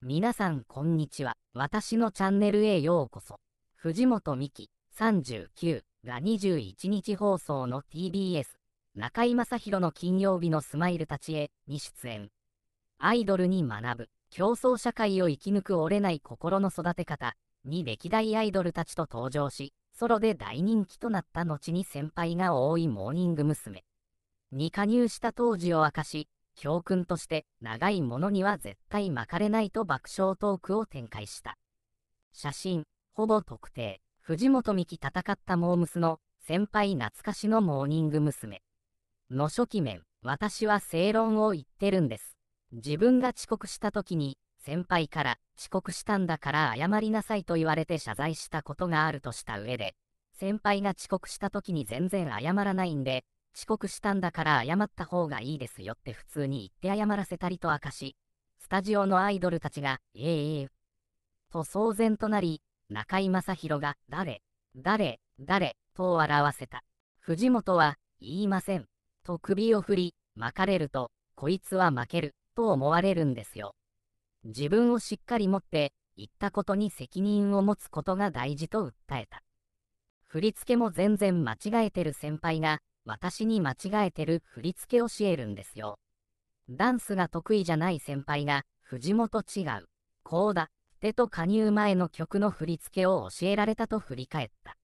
皆さんこんにちは。私のチャンネルへようこそ。藤本美希39が21日放送の TBS 中居正広の金曜日のスマイルたちへに出演。アイドルに学ぶ競争社会を生き抜く折れない心の育て方に歴代アイドルたちと登場し、ソロで大人気となった後に先輩が多いモーニング娘。に加入した当時を明かし、教訓として長いものには絶対巻かれないと爆笑トークを展開した写真ほぼ特定藤本美希戦ったモームスの先輩懐かしのモーニング娘。の初期面私は正論を言ってるんです自分が遅刻した時に先輩から遅刻したんだから謝りなさいと言われて謝罪したことがあるとした上で先輩が遅刻した時に全然謝らないんで遅刻したんだから謝った方がいいですよって普通に言って謝らせたりと明かし、スタジオのアイドルたちが、ええええ、と騒然となり、中居正広が、誰、誰、誰、と笑わせた。藤本は、言いません、と首を振り、巻かれると、こいつは負ける、と思われるんですよ。自分をしっかり持って、言ったことに責任を持つことが大事と訴えた。振り付けも全然間違えてる先輩が、私に間違えてる振り付け教えるんですよ。ダンスが得意じゃない先輩が、藤本違う、こうだ、ってと加入前の曲の振り付けを教えられたと振り返った。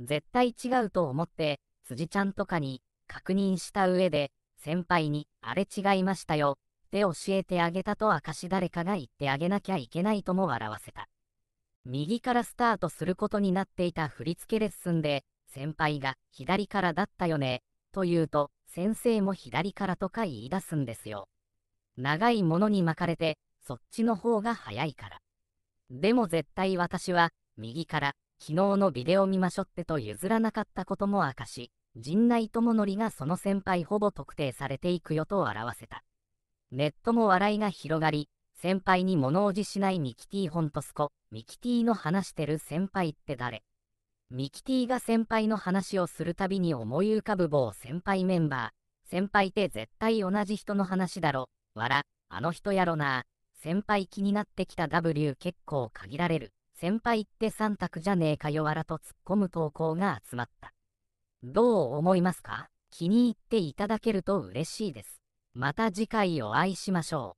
絶対違うと思って、辻ちゃんとかに確認した上で、先輩に、あれ違いましたよ、って教えてあげたと証誰かが言ってあげなきゃいけないとも笑わせた。右からスタートすることになっていた振り付けレッスンで、先輩が左からだったよね、と言うと、先生も左からとか言い出すんですよ。長いものに巻かれて、そっちの方が早いから。でも絶対私は、右から、昨日のビデオ見ましょってと譲らなかったことも明かし、陣内智則がその先輩ほぼ特定されていくよと表せた。ネットも笑いが広がり、先輩に物おじしないミキティホントスコ、ミキティの話してる先輩って誰ミキティが先輩の話をするたびに思い浮かぶ某先輩メンバー。先輩って絶対同じ人の話だろ。わら、あの人やろな。先輩気になってきた W 結構限られる。先輩って3択じゃねえかよわらと突っ込む投稿が集まった。どう思いますか気に入っていただけると嬉しいです。また次回お会いしましょう。